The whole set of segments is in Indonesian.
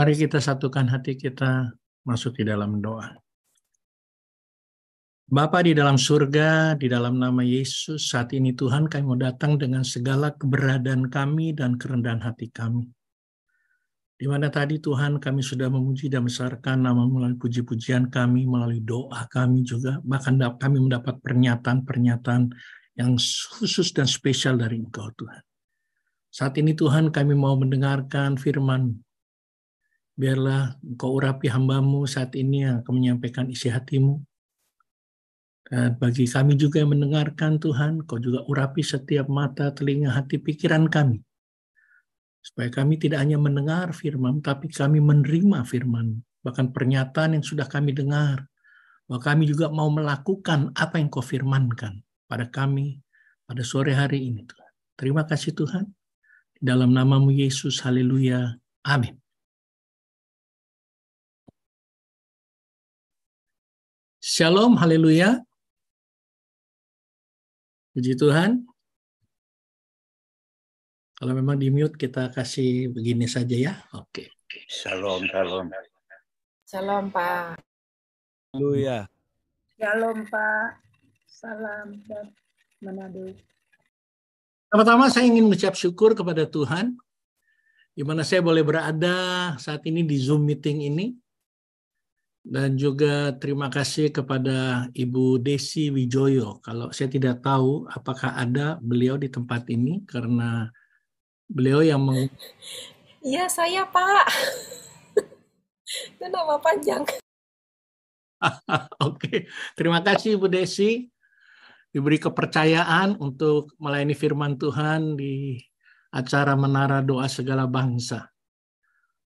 Mari kita satukan hati kita masuk di dalam doa. Bapa di dalam surga, di dalam nama Yesus, saat ini Tuhan kami mau datang dengan segala keberadaan kami dan kerendahan hati kami. Di mana tadi Tuhan kami sudah memuji dan besarkan nama melalui puji-pujian kami, melalui doa kami juga, bahkan kami mendapat pernyataan-pernyataan yang khusus dan spesial dari Engkau Tuhan. Saat ini Tuhan kami mau mendengarkan firman biarlah engkau urapi hambamu saat ini yang akan menyampaikan isi hatimu. Dan bagi kami juga yang mendengarkan Tuhan, kau juga urapi setiap mata, telinga, hati, pikiran kami. Supaya kami tidak hanya mendengar firman, tapi kami menerima firman. Bahkan pernyataan yang sudah kami dengar. Bahwa kami juga mau melakukan apa yang kau firmankan pada kami pada sore hari ini Tuhan. Terima kasih Tuhan. Dalam namamu Yesus, haleluya. Amin. Shalom, haleluya. Puji Tuhan. Kalau memang di mute kita kasih begini saja ya. Oke. Okay. Shalom, shalom. Shalom, Pak. Haleluya. Shalom, Pak. Salam dan Manado. Pertama tama saya ingin mengucap syukur kepada Tuhan di mana saya boleh berada saat ini di Zoom meeting ini dan juga terima kasih kepada Ibu Desi Wijoyo. Kalau saya tidak tahu apakah ada beliau di tempat ini karena beliau yang meng Iya, saya Pak. Itu nama panjang. Oke, okay. terima kasih Ibu Desi diberi kepercayaan untuk melayani firman Tuhan di acara Menara Doa Segala Bangsa.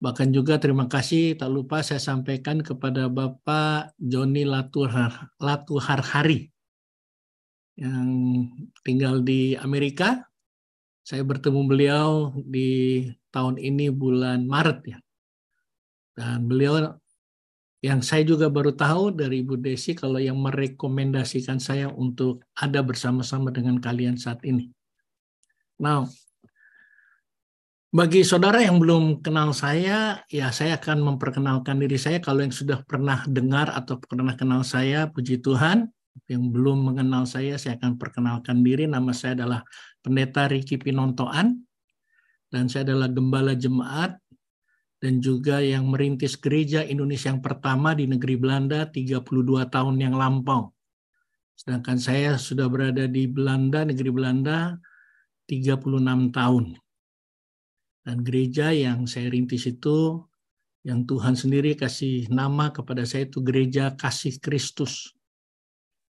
Bahkan juga terima kasih tak lupa saya sampaikan kepada Bapak Joni Latuhar, Latuharhari yang tinggal di Amerika. Saya bertemu beliau di tahun ini bulan Maret ya. Dan beliau yang saya juga baru tahu dari Ibu Desi kalau yang merekomendasikan saya untuk ada bersama-sama dengan kalian saat ini. Nah, bagi saudara yang belum kenal saya, ya saya akan memperkenalkan diri saya. Kalau yang sudah pernah dengar atau pernah kenal saya, puji Tuhan. Yang belum mengenal saya, saya akan perkenalkan diri. Nama saya adalah Pendeta Riki Pinontoan. Dan saya adalah Gembala Jemaat dan juga yang merintis gereja Indonesia yang pertama di negeri Belanda 32 tahun yang lampau. Sedangkan saya sudah berada di Belanda, negeri Belanda 36 tahun. Dan gereja yang saya rintis itu, yang Tuhan sendiri kasih nama kepada saya itu gereja kasih Kristus.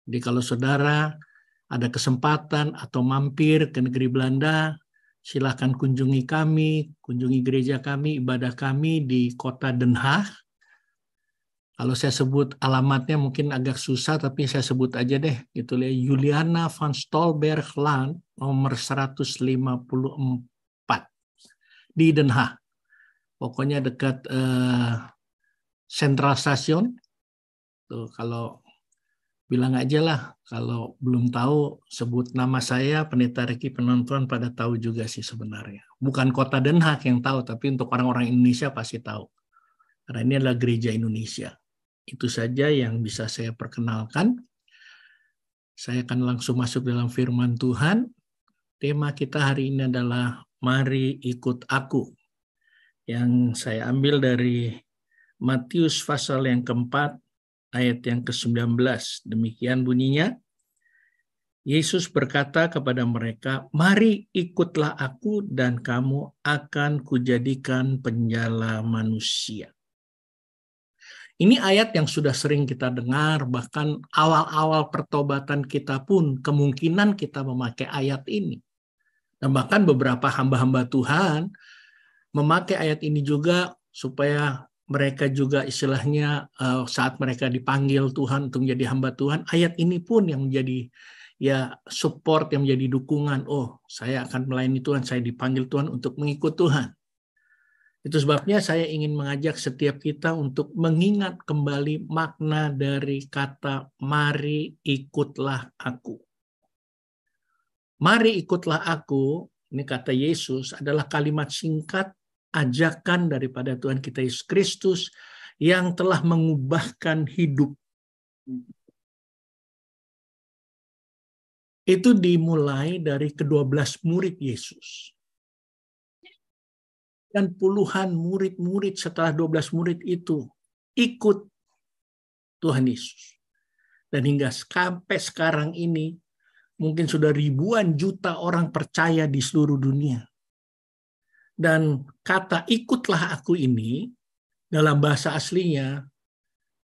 Jadi kalau saudara ada kesempatan atau mampir ke negeri Belanda, silahkan kunjungi kami, kunjungi gereja kami, ibadah kami di kota Den Haag. Kalau saya sebut alamatnya mungkin agak susah, tapi saya sebut aja deh. Gitu ya, Juliana van Stolberg Land, nomor 154 di Den Haag. Pokoknya dekat eh, sentral stasiun. Tuh kalau bilang aja lah kalau belum tahu sebut nama saya Pendeta Riki penonton pada tahu juga sih sebenarnya. Bukan kota Den Haag yang tahu tapi untuk orang-orang Indonesia pasti tahu. Karena ini adalah gereja Indonesia. Itu saja yang bisa saya perkenalkan. Saya akan langsung masuk dalam firman Tuhan. Tema kita hari ini adalah mari ikut aku. Yang saya ambil dari Matius pasal yang keempat, ayat yang ke-19. Demikian bunyinya. Yesus berkata kepada mereka, "Mari ikutlah aku dan kamu akan kujadikan penjala manusia." Ini ayat yang sudah sering kita dengar, bahkan awal-awal pertobatan kita pun kemungkinan kita memakai ayat ini. Dan bahkan beberapa hamba-hamba Tuhan memakai ayat ini juga supaya mereka juga istilahnya eh, saat mereka dipanggil Tuhan untuk menjadi hamba Tuhan, ayat ini pun yang menjadi ya support yang menjadi dukungan. Oh, saya akan melayani Tuhan, saya dipanggil Tuhan untuk mengikut Tuhan. Itu sebabnya saya ingin mengajak setiap kita untuk mengingat kembali makna dari kata mari ikutlah aku. Mari ikutlah aku, ini kata Yesus, adalah kalimat singkat ajakan daripada Tuhan kita Yesus Kristus yang telah mengubahkan hidup. Itu dimulai dari kedua belas murid Yesus. Dan puluhan murid-murid setelah dua belas murid itu ikut Tuhan Yesus. Dan hingga sampai sekarang ini mungkin sudah ribuan juta orang percaya di seluruh dunia. Dan kata ikutlah aku ini dalam bahasa aslinya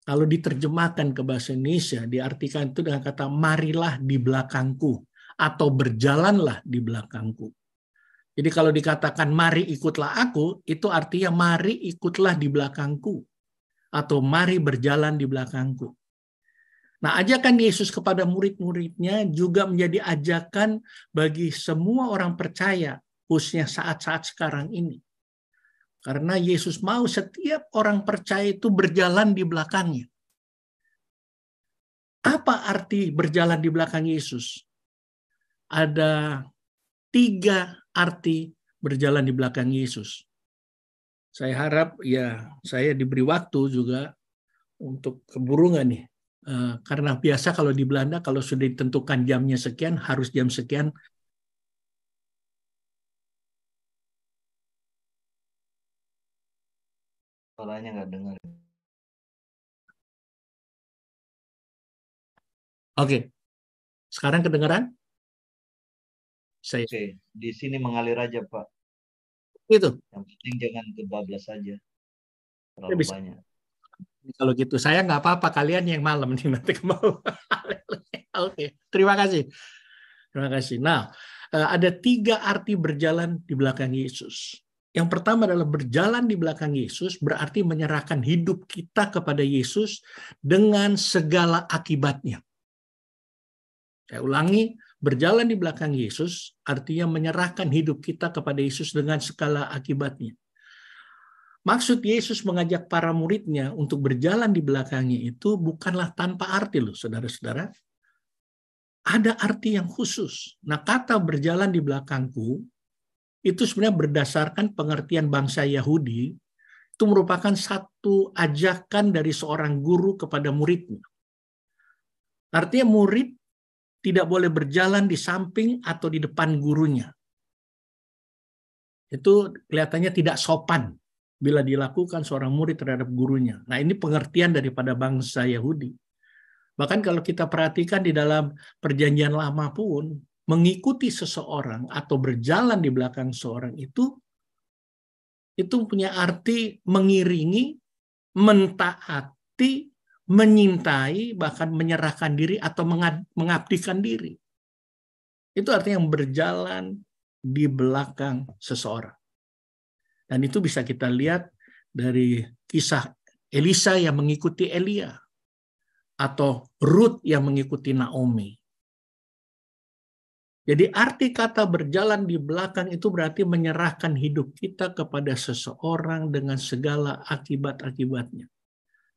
kalau diterjemahkan ke bahasa Indonesia, diartikan itu dengan kata marilah di belakangku atau berjalanlah di belakangku. Jadi kalau dikatakan mari ikutlah aku, itu artinya mari ikutlah di belakangku atau mari berjalan di belakangku. Nah, ajakan Yesus kepada murid-muridnya juga menjadi ajakan bagi semua orang percaya, khususnya saat-saat sekarang ini. Karena Yesus mau setiap orang percaya itu berjalan di belakangnya. Apa arti berjalan di belakang Yesus? Ada tiga arti berjalan di belakang Yesus. Saya harap ya saya diberi waktu juga untuk keburungan nih Eh, karena biasa kalau di Belanda kalau sudah ditentukan jamnya sekian harus jam sekian suaranya nggak dengar. Oke, okay. sekarang kedengaran? Saya. Oke, okay. di sini mengalir aja Pak. Itu. Yang penting jangan kebablas saja. Terlalu banyak kalau gitu saya nggak apa-apa kalian yang malam nih nanti mau oke terima kasih terima kasih nah eh, ada tiga arti berjalan di belakang Yesus yang pertama adalah berjalan di belakang Yesus berarti menyerahkan hidup kita kepada Yesus dengan segala akibatnya. Saya ulangi, berjalan di belakang Yesus artinya menyerahkan hidup kita kepada Yesus dengan segala akibatnya. Maksud Yesus mengajak para muridnya untuk berjalan di belakangnya itu bukanlah tanpa arti loh, saudara-saudara. Ada arti yang khusus. Nah, kata berjalan di belakangku itu sebenarnya berdasarkan pengertian bangsa Yahudi itu merupakan satu ajakan dari seorang guru kepada muridnya. Artinya murid tidak boleh berjalan di samping atau di depan gurunya. Itu kelihatannya tidak sopan bila dilakukan seorang murid terhadap gurunya. Nah, ini pengertian daripada bangsa Yahudi. Bahkan kalau kita perhatikan di dalam perjanjian lama pun, mengikuti seseorang atau berjalan di belakang seorang itu, itu punya arti mengiringi, mentaati, menyintai, bahkan menyerahkan diri atau mengabdikan diri. Itu artinya yang berjalan di belakang seseorang. Dan itu bisa kita lihat dari kisah Elisa yang mengikuti Elia atau Ruth yang mengikuti Naomi. Jadi arti kata berjalan di belakang itu berarti menyerahkan hidup kita kepada seseorang dengan segala akibat-akibatnya.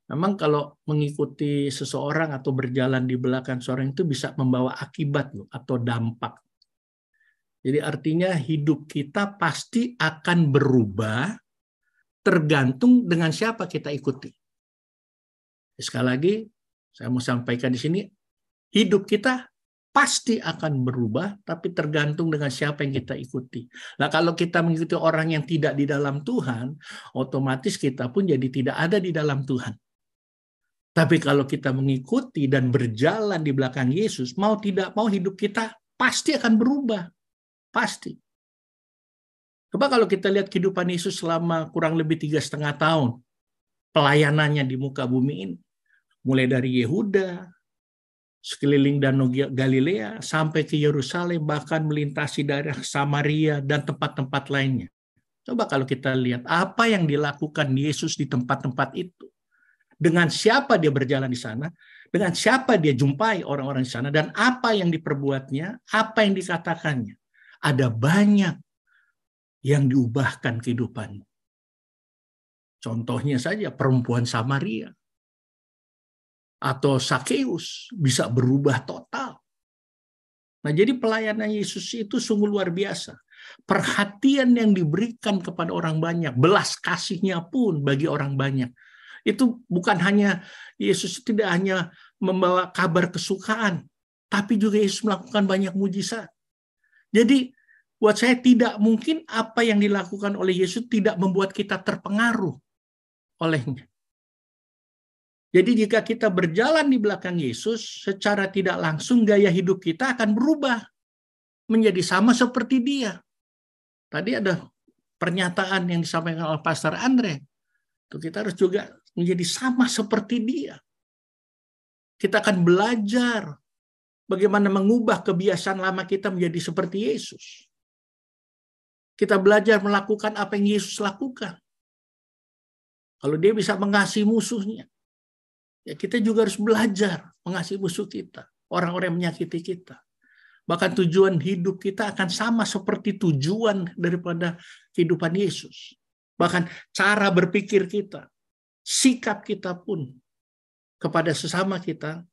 Memang kalau mengikuti seseorang atau berjalan di belakang seseorang itu bisa membawa akibat loh, atau dampak. Jadi artinya hidup kita pasti akan berubah tergantung dengan siapa kita ikuti. Sekali lagi, saya mau sampaikan di sini, hidup kita pasti akan berubah, tapi tergantung dengan siapa yang kita ikuti. Nah, kalau kita mengikuti orang yang tidak di dalam Tuhan, otomatis kita pun jadi tidak ada di dalam Tuhan. Tapi kalau kita mengikuti dan berjalan di belakang Yesus, mau tidak mau hidup kita pasti akan berubah. Pasti. Coba kalau kita lihat kehidupan Yesus selama kurang lebih tiga setengah tahun pelayanannya di muka bumi ini, mulai dari Yehuda, sekeliling Danau Galilea sampai ke Yerusalem bahkan melintasi daerah Samaria dan tempat-tempat lainnya. Coba kalau kita lihat apa yang dilakukan Yesus di tempat-tempat itu. Dengan siapa dia berjalan di sana, dengan siapa dia jumpai orang-orang di sana dan apa yang diperbuatnya, apa yang dikatakannya ada banyak yang diubahkan kehidupanmu. Contohnya saja perempuan Samaria atau Sakeus bisa berubah total. Nah, jadi pelayanan Yesus itu sungguh luar biasa. Perhatian yang diberikan kepada orang banyak, belas kasihnya pun bagi orang banyak. Itu bukan hanya Yesus tidak hanya membawa kabar kesukaan, tapi juga Yesus melakukan banyak mujizat. Jadi buat saya tidak mungkin apa yang dilakukan oleh Yesus tidak membuat kita terpengaruh olehnya. Jadi jika kita berjalan di belakang Yesus, secara tidak langsung gaya hidup kita akan berubah menjadi sama seperti dia. Tadi ada pernyataan yang disampaikan oleh Pastor Andre. Tuh kita harus juga menjadi sama seperti dia. Kita akan belajar bagaimana mengubah kebiasaan lama kita menjadi seperti Yesus. Kita belajar melakukan apa yang Yesus lakukan. Kalau dia bisa mengasihi musuhnya, ya kita juga harus belajar mengasihi musuh kita, orang-orang yang menyakiti kita. Bahkan tujuan hidup kita akan sama seperti tujuan daripada kehidupan Yesus. Bahkan cara berpikir kita, sikap kita pun kepada sesama kita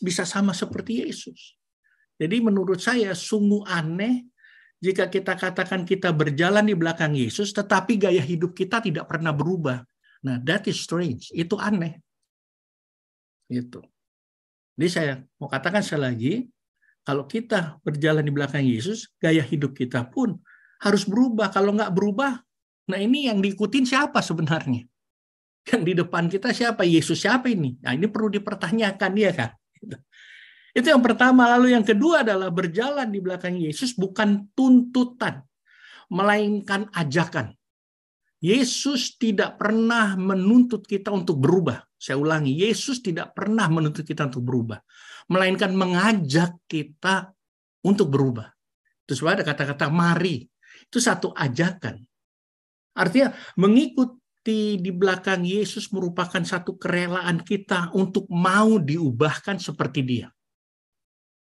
bisa sama seperti Yesus. Jadi menurut saya sungguh aneh jika kita katakan kita berjalan di belakang Yesus tetapi gaya hidup kita tidak pernah berubah. Nah, that is strange. Itu aneh. Gitu. Jadi saya mau katakan sekali lagi, kalau kita berjalan di belakang Yesus, gaya hidup kita pun harus berubah. Kalau nggak berubah, nah ini yang diikutin siapa sebenarnya? Yang di depan kita siapa? Yesus siapa ini? Nah ini perlu dipertanyakan, ya kan? Gitu. Itu yang pertama. Lalu yang kedua adalah berjalan di belakang Yesus bukan tuntutan, melainkan ajakan. Yesus tidak pernah menuntut kita untuk berubah. Saya ulangi, Yesus tidak pernah menuntut kita untuk berubah, melainkan mengajak kita untuk berubah. Terus ada kata-kata mari. Itu satu ajakan. Artinya mengikut bukti di belakang Yesus merupakan satu kerelaan kita untuk mau diubahkan seperti Dia.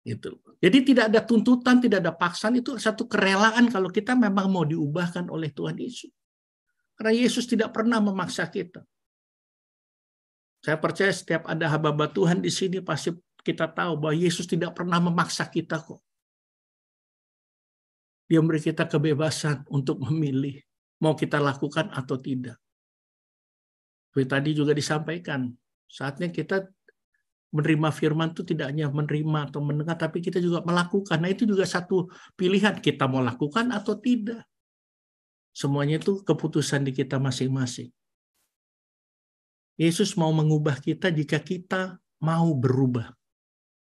Itu. Jadi tidak ada tuntutan, tidak ada paksaan, itu satu kerelaan kalau kita memang mau diubahkan oleh Tuhan Yesus. Karena Yesus tidak pernah memaksa kita. Saya percaya setiap ada hamba-hamba Tuhan di sini pasti kita tahu bahwa Yesus tidak pernah memaksa kita kok. Dia memberi kita kebebasan untuk memilih mau kita lakukan atau tidak. Seperti tadi juga disampaikan, saatnya kita menerima firman itu tidak hanya menerima atau mendengar, tapi kita juga melakukan. Nah itu juga satu pilihan, kita mau lakukan atau tidak. Semuanya itu keputusan di kita masing-masing. Yesus mau mengubah kita jika kita mau berubah.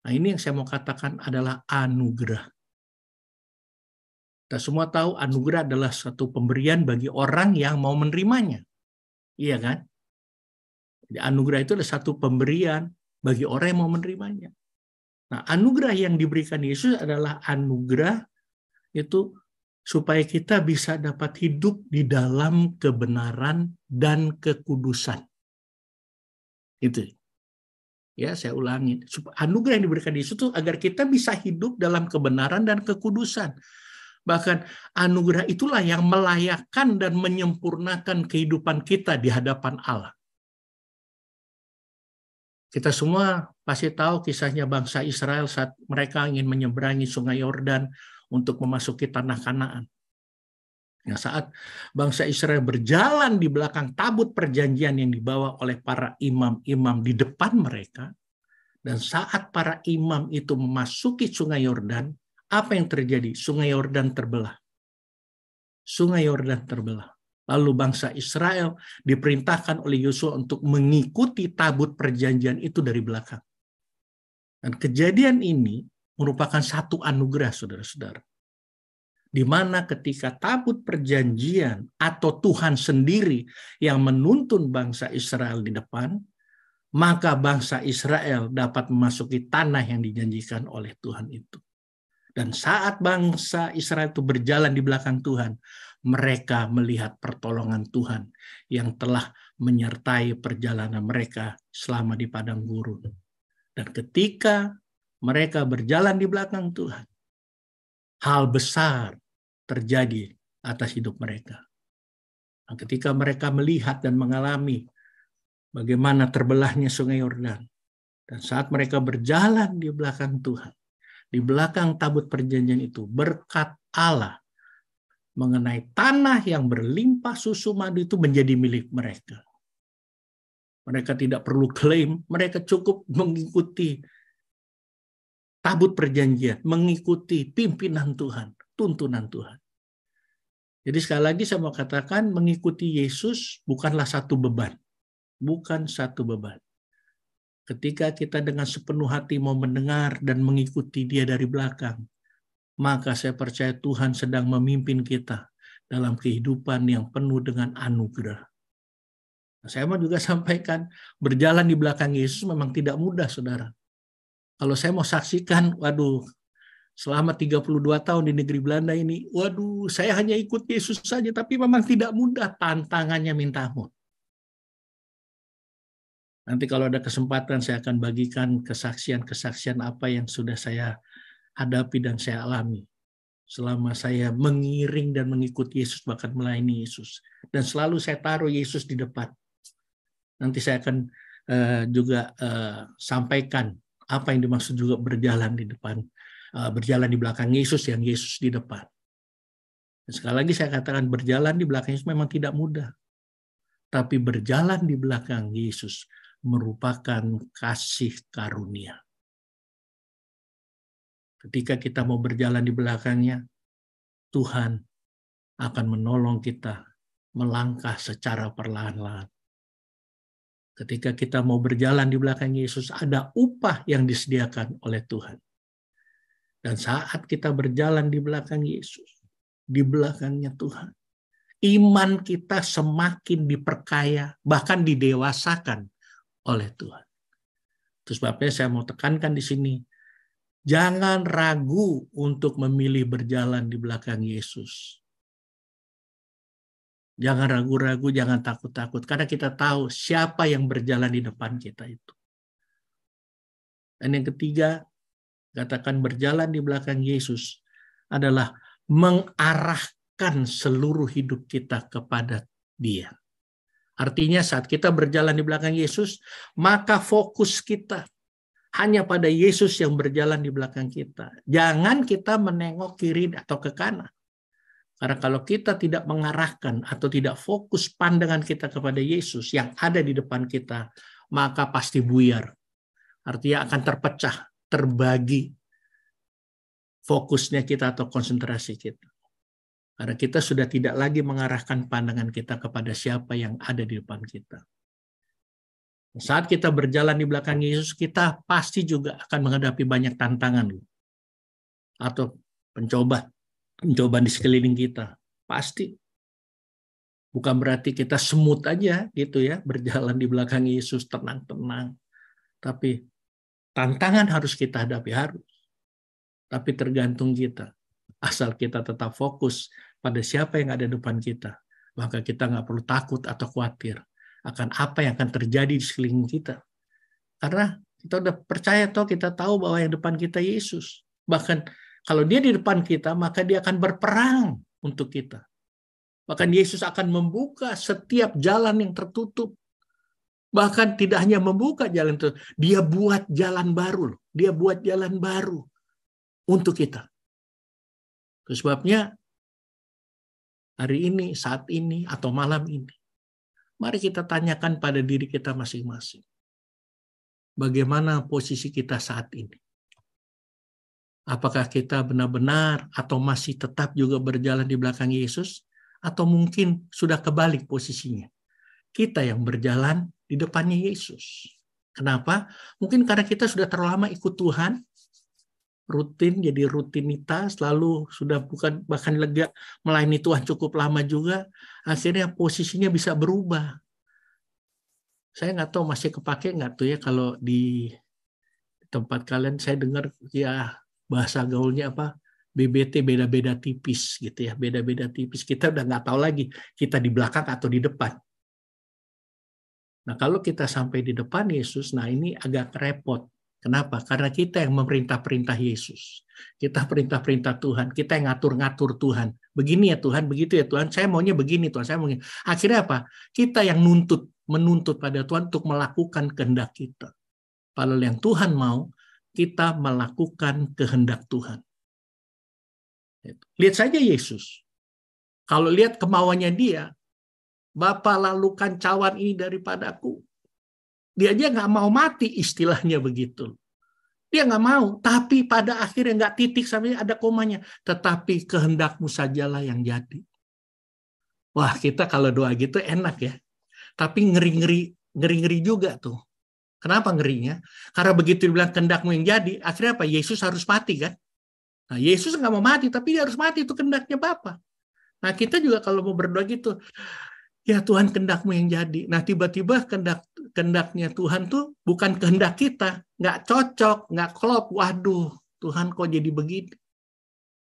Nah ini yang saya mau katakan adalah anugerah. Kita semua tahu anugerah adalah satu pemberian bagi orang yang mau menerimanya. Iya kan? Jadi anugerah itu adalah satu pemberian bagi orang yang mau menerimanya. Nah, anugerah yang diberikan Yesus adalah anugerah itu supaya kita bisa dapat hidup di dalam kebenaran dan kekudusan. Itu. Ya, saya ulangi. Anugerah yang diberikan Yesus itu agar kita bisa hidup dalam kebenaran dan kekudusan. Bahkan anugerah itulah yang melayakkan dan menyempurnakan kehidupan kita di hadapan Allah. Kita semua pasti tahu kisahnya bangsa Israel saat mereka ingin menyeberangi sungai Yordan untuk memasuki tanah Kanaan. Nah, saat bangsa Israel berjalan di belakang tabut perjanjian yang dibawa oleh para imam-imam di depan mereka, dan saat para imam itu memasuki sungai Yordan, apa yang terjadi? Sungai Yordan terbelah. Sungai Yordan terbelah. Lalu bangsa Israel diperintahkan oleh Yosua untuk mengikuti tabut perjanjian itu dari belakang. Dan kejadian ini merupakan satu anugerah saudara-saudara. Di mana ketika tabut perjanjian atau Tuhan sendiri yang menuntun bangsa Israel di depan, maka bangsa Israel dapat memasuki tanah yang dijanjikan oleh Tuhan itu. Dan saat bangsa Israel itu berjalan di belakang Tuhan, mereka melihat pertolongan Tuhan yang telah menyertai perjalanan mereka selama di padang gurun. Dan ketika mereka berjalan di belakang Tuhan, hal besar terjadi atas hidup mereka. Dan ketika mereka melihat dan mengalami bagaimana terbelahnya Sungai Yordan, dan saat mereka berjalan di belakang Tuhan, di belakang tabut perjanjian itu, berkat Allah mengenai tanah yang berlimpah susu madu itu menjadi milik mereka. Mereka tidak perlu klaim, mereka cukup mengikuti tabut perjanjian, mengikuti pimpinan Tuhan, tuntunan Tuhan. Jadi sekali lagi saya mau katakan mengikuti Yesus bukanlah satu beban. Bukan satu beban. Ketika kita dengan sepenuh hati mau mendengar dan mengikuti dia dari belakang, maka saya percaya Tuhan sedang memimpin kita dalam kehidupan yang penuh dengan anugerah. Nah, saya mau juga sampaikan, berjalan di belakang Yesus memang tidak mudah, saudara. Kalau saya mau saksikan, waduh, selama 32 tahun di negeri Belanda ini, waduh, saya hanya ikut Yesus saja, tapi memang tidak mudah tantangannya minta ampun. Nanti kalau ada kesempatan, saya akan bagikan kesaksian-kesaksian apa yang sudah saya hadapi dan saya alami selama saya mengiring dan mengikuti Yesus bahkan melayani Yesus dan selalu saya taruh Yesus di depan. Nanti saya akan eh, juga eh, sampaikan apa yang dimaksud juga berjalan di depan eh, berjalan di belakang Yesus yang Yesus di depan. Dan sekali lagi saya katakan berjalan di belakang Yesus memang tidak mudah. Tapi berjalan di belakang Yesus merupakan kasih karunia ketika kita mau berjalan di belakangnya, Tuhan akan menolong kita melangkah secara perlahan-lahan. Ketika kita mau berjalan di belakang Yesus, ada upah yang disediakan oleh Tuhan. Dan saat kita berjalan di belakang Yesus, di belakangnya Tuhan, iman kita semakin diperkaya, bahkan didewasakan oleh Tuhan. Terus sebabnya saya mau tekankan di sini, Jangan ragu untuk memilih berjalan di belakang Yesus. Jangan ragu-ragu, jangan takut-takut. Karena kita tahu siapa yang berjalan di depan kita itu. Dan yang ketiga, katakan berjalan di belakang Yesus adalah mengarahkan seluruh hidup kita kepada dia. Artinya saat kita berjalan di belakang Yesus, maka fokus kita hanya pada Yesus yang berjalan di belakang kita. Jangan kita menengok kiri atau ke kanan. Karena kalau kita tidak mengarahkan atau tidak fokus pandangan kita kepada Yesus yang ada di depan kita, maka pasti buyar. Artinya akan terpecah, terbagi fokusnya kita atau konsentrasi kita. Karena kita sudah tidak lagi mengarahkan pandangan kita kepada siapa yang ada di depan kita. Saat kita berjalan di belakang Yesus, kita pasti juga akan menghadapi banyak tantangan atau pencoba, pencobaan di sekeliling kita. Pasti. Bukan berarti kita semut aja gitu ya, berjalan di belakang Yesus tenang-tenang. Tapi tantangan harus kita hadapi harus. Tapi tergantung kita. Asal kita tetap fokus pada siapa yang ada depan kita, maka kita nggak perlu takut atau khawatir akan apa yang akan terjadi di sekeliling kita. Karena kita udah percaya toh kita tahu bahwa yang depan kita Yesus. Bahkan kalau dia di depan kita maka dia akan berperang untuk kita. Bahkan Yesus akan membuka setiap jalan yang tertutup. Bahkan tidak hanya membuka jalan itu, dia buat jalan baru. Loh. Dia buat jalan baru untuk kita. sebabnya hari ini, saat ini, atau malam ini, Mari kita tanyakan pada diri kita masing-masing. Bagaimana posisi kita saat ini? Apakah kita benar-benar atau masih tetap juga berjalan di belakang Yesus? Atau mungkin sudah kebalik posisinya? Kita yang berjalan di depannya Yesus. Kenapa? Mungkin karena kita sudah terlalu lama ikut Tuhan, rutin jadi rutinitas lalu sudah bukan bahkan lega melayani Tuhan cukup lama juga akhirnya posisinya bisa berubah saya nggak tahu masih kepake nggak tuh ya kalau di tempat kalian saya dengar ya bahasa gaulnya apa BBT beda-beda tipis gitu ya beda-beda tipis kita udah nggak tahu lagi kita di belakang atau di depan nah kalau kita sampai di depan Yesus nah ini agak repot Kenapa? Karena kita yang memerintah-perintah Yesus. Kita perintah-perintah Tuhan. Kita yang ngatur-ngatur Tuhan. Begini ya Tuhan, begitu ya Tuhan. Saya maunya begini Tuhan, saya maunya. Akhirnya apa? Kita yang nuntut, menuntut pada Tuhan untuk melakukan kehendak kita. Padahal yang Tuhan mau, kita melakukan kehendak Tuhan. Lihat saja Yesus. Kalau lihat kemauannya dia, bapak lalukan cawan ini daripadaku. Dia aja nggak mau mati istilahnya begitu. Dia nggak mau, tapi pada akhirnya nggak titik sampai ada komanya. Tetapi kehendakmu sajalah yang jadi. Wah kita kalau doa gitu enak ya. Tapi ngeri-ngeri ngeri-ngeri juga tuh. Kenapa ngerinya? Karena begitu dibilang kehendakmu yang jadi, akhirnya apa? Yesus harus mati kan? Nah, Yesus nggak mau mati, tapi dia harus mati. Itu kehendaknya Bapa. Nah, kita juga kalau mau berdoa gitu, ya Tuhan kehendakmu yang jadi. Nah, tiba-tiba kendak kehendaknya Tuhan tuh bukan kehendak kita, nggak cocok, nggak klop. Waduh, Tuhan kok jadi begini?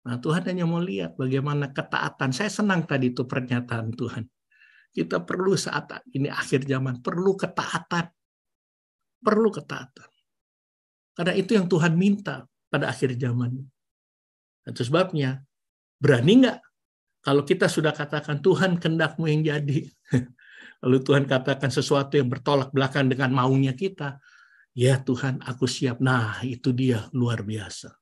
Nah, Tuhan hanya mau lihat bagaimana ketaatan. Saya senang tadi itu pernyataan Tuhan. Kita perlu saat ini akhir zaman, perlu ketaatan. Perlu ketaatan. Karena itu yang Tuhan minta pada akhir zaman. Nah, itu sebabnya, berani nggak kalau kita sudah katakan Tuhan kendakmu yang jadi. lalu Tuhan katakan sesuatu yang bertolak belakang dengan maunya kita, ya Tuhan aku siap. Nah itu dia luar biasa.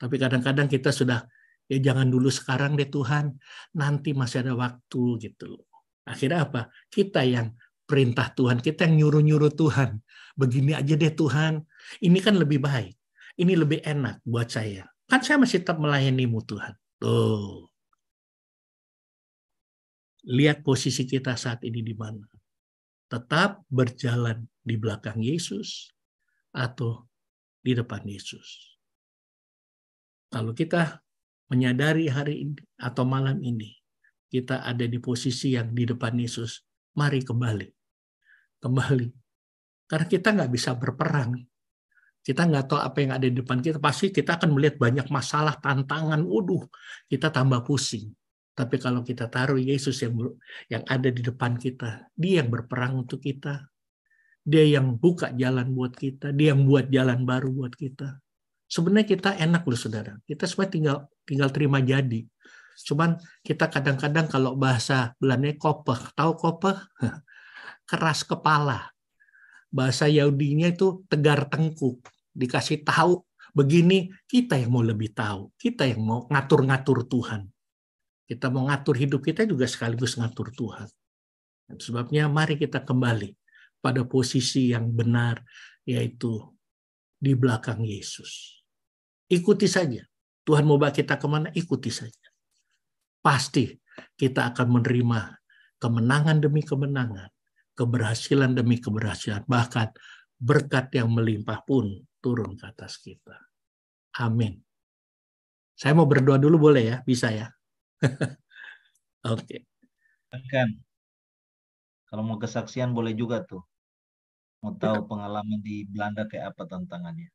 Tapi kadang-kadang kita sudah ya jangan dulu sekarang deh Tuhan, nanti masih ada waktu gitu loh. Akhirnya apa? Kita yang perintah Tuhan, kita yang nyuruh-nyuruh Tuhan. Begini aja deh Tuhan, ini kan lebih baik. Ini lebih enak buat saya. Kan saya masih tetap melayanimu Tuhan. Tuh lihat posisi kita saat ini di mana. Tetap berjalan di belakang Yesus atau di depan Yesus. Kalau kita menyadari hari ini atau malam ini kita ada di posisi yang di depan Yesus, mari kembali. Kembali. Karena kita nggak bisa berperang. Kita nggak tahu apa yang ada di depan kita. Pasti kita akan melihat banyak masalah, tantangan. Waduh, kita tambah pusing tapi kalau kita taruh Yesus yang yang ada di depan kita, Dia yang berperang untuk kita. Dia yang buka jalan buat kita, Dia yang buat jalan baru buat kita. Sebenarnya kita enak loh Saudara. Kita semua tinggal tinggal terima jadi. Cuman kita kadang-kadang kalau bahasa Belanda kopeh, tahu kopeh? Keras kepala. Bahasa Yahudinya itu tegar tengkuk. Dikasih tahu begini, kita yang mau lebih tahu, kita yang mau ngatur-ngatur Tuhan kita mau ngatur hidup kita juga sekaligus ngatur Tuhan. Sebabnya mari kita kembali pada posisi yang benar, yaitu di belakang Yesus. Ikuti saja. Tuhan mau bawa kita kemana, ikuti saja. Pasti kita akan menerima kemenangan demi kemenangan, keberhasilan demi keberhasilan, bahkan berkat yang melimpah pun turun ke atas kita. Amin. Saya mau berdoa dulu boleh ya? Bisa ya? Oke. Okay. Kan. Kalau mau kesaksian boleh juga tuh. Mau iya. tahu pengalaman di Belanda kayak apa tantangannya.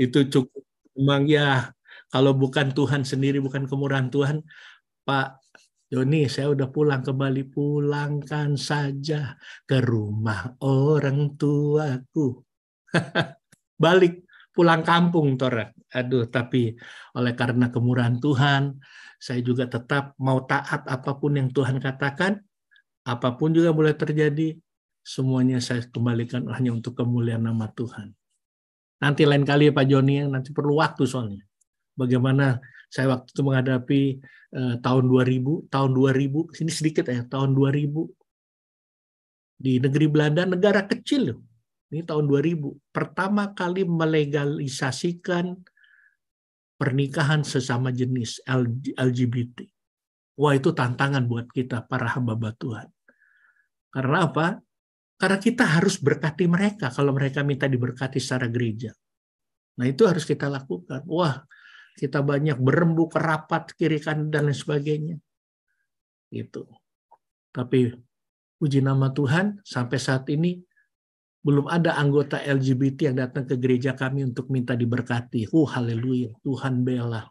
Itu cukup memang ya kalau bukan Tuhan sendiri bukan kemurahan Tuhan, Pak Yoni, saya udah pulang kembali pulangkan saja ke rumah orang tuaku. Balik pulang kampung Tora. Aduh, tapi oleh karena kemurahan Tuhan, saya juga tetap mau taat apapun yang Tuhan katakan, apapun juga boleh terjadi, semuanya saya kembalikan hanya untuk kemuliaan nama Tuhan. Nanti lain kali ya Pak Joni yang nanti perlu waktu soalnya. Bagaimana saya waktu itu menghadapi eh, tahun 2000, tahun 2000, sini sedikit ya, tahun 2000 di negeri Belanda negara kecil loh ini tahun 2000, pertama kali melegalisasikan pernikahan sesama jenis LGBT. Wah itu tantangan buat kita para hamba Tuhan. Karena apa? Karena kita harus berkati mereka kalau mereka minta diberkati secara gereja. Nah itu harus kita lakukan. Wah kita banyak berembuk rapat kiri kanan dan lain sebagainya. Gitu. Tapi puji nama Tuhan sampai saat ini belum ada anggota LGBT yang datang ke gereja kami untuk minta diberkati. Oh, haleluya, Tuhan bela.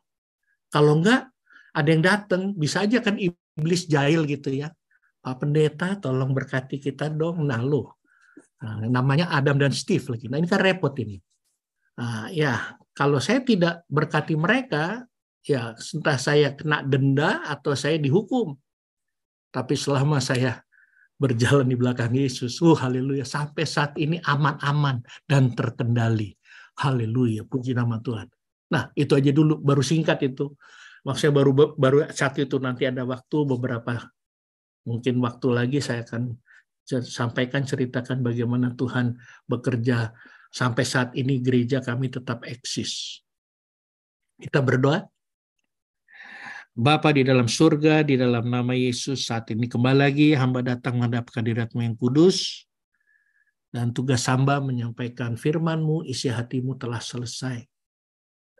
Kalau enggak, ada yang datang, bisa aja kan iblis jahil gitu ya. Pak Pendeta, tolong berkati kita dong. Nah, lo. Nah, namanya Adam dan Steve lagi. Nah, ini kan repot ini. Nah, ya, kalau saya tidak berkati mereka, ya entah saya kena denda atau saya dihukum. Tapi selama saya berjalan di belakang Yesus. Oh, haleluya. Sampai saat ini aman-aman dan terkendali. Haleluya. Puji nama Tuhan. Nah, itu aja dulu. Baru singkat itu. Maksudnya baru baru saat itu nanti ada waktu beberapa mungkin waktu lagi saya akan sampaikan ceritakan bagaimana Tuhan bekerja sampai saat ini gereja kami tetap eksis. Kita berdoa. Bapa di dalam surga, di dalam nama Yesus saat ini kembali lagi hamba datang menghadap kehadiratmu yang kudus. Dan tugas hamba menyampaikan firmanmu, isi hatimu telah selesai.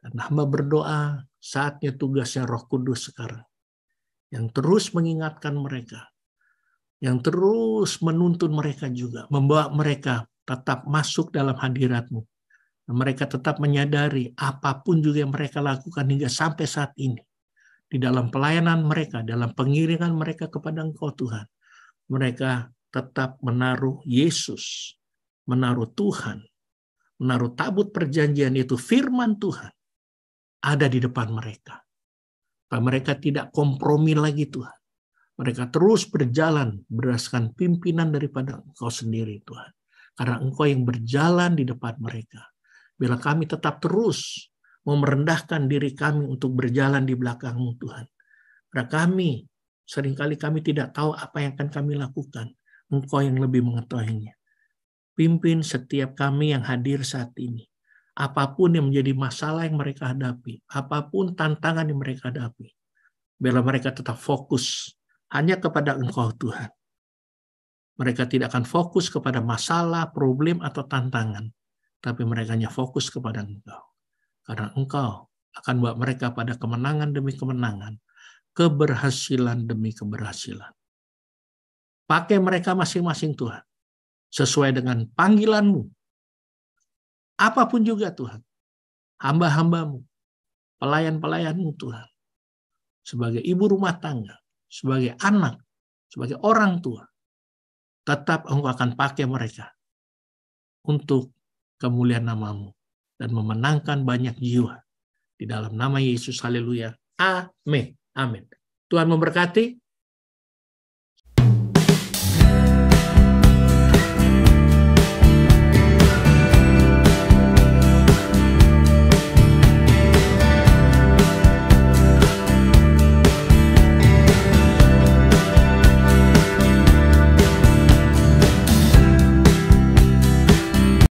Dan hamba berdoa saatnya tugasnya roh kudus sekarang. Yang terus mengingatkan mereka. Yang terus menuntun mereka juga. Membawa mereka tetap masuk dalam hadiratmu. Dan mereka tetap menyadari apapun juga yang mereka lakukan hingga sampai saat ini di dalam pelayanan mereka, dalam pengiringan mereka kepada Engkau Tuhan, mereka tetap menaruh Yesus, menaruh Tuhan, menaruh tabut perjanjian itu, firman Tuhan, ada di depan mereka. Dan mereka tidak kompromi lagi Tuhan. Mereka terus berjalan berdasarkan pimpinan daripada Engkau sendiri Tuhan. Karena Engkau yang berjalan di depan mereka. Bila kami tetap terus mau merendahkan diri kami untuk berjalan di belakangmu Tuhan. Karena kami, seringkali kami tidak tahu apa yang akan kami lakukan. Engkau yang lebih mengetahuinya. Pimpin setiap kami yang hadir saat ini. Apapun yang menjadi masalah yang mereka hadapi, apapun tantangan yang mereka hadapi, bila mereka tetap fokus hanya kepada Engkau Tuhan. Mereka tidak akan fokus kepada masalah, problem, atau tantangan, tapi mereka hanya fokus kepada Engkau. Karena engkau akan buat mereka pada kemenangan demi kemenangan, keberhasilan demi keberhasilan. Pakai mereka masing-masing Tuhan, sesuai dengan panggilanmu. Apapun juga Tuhan, hamba-hambamu, pelayan-pelayanmu Tuhan, sebagai ibu rumah tangga, sebagai anak, sebagai orang tua, tetap engkau akan pakai mereka untuk kemuliaan namamu dan memenangkan banyak jiwa. Di dalam nama Yesus, haleluya. Amin. Amin. Tuhan memberkati.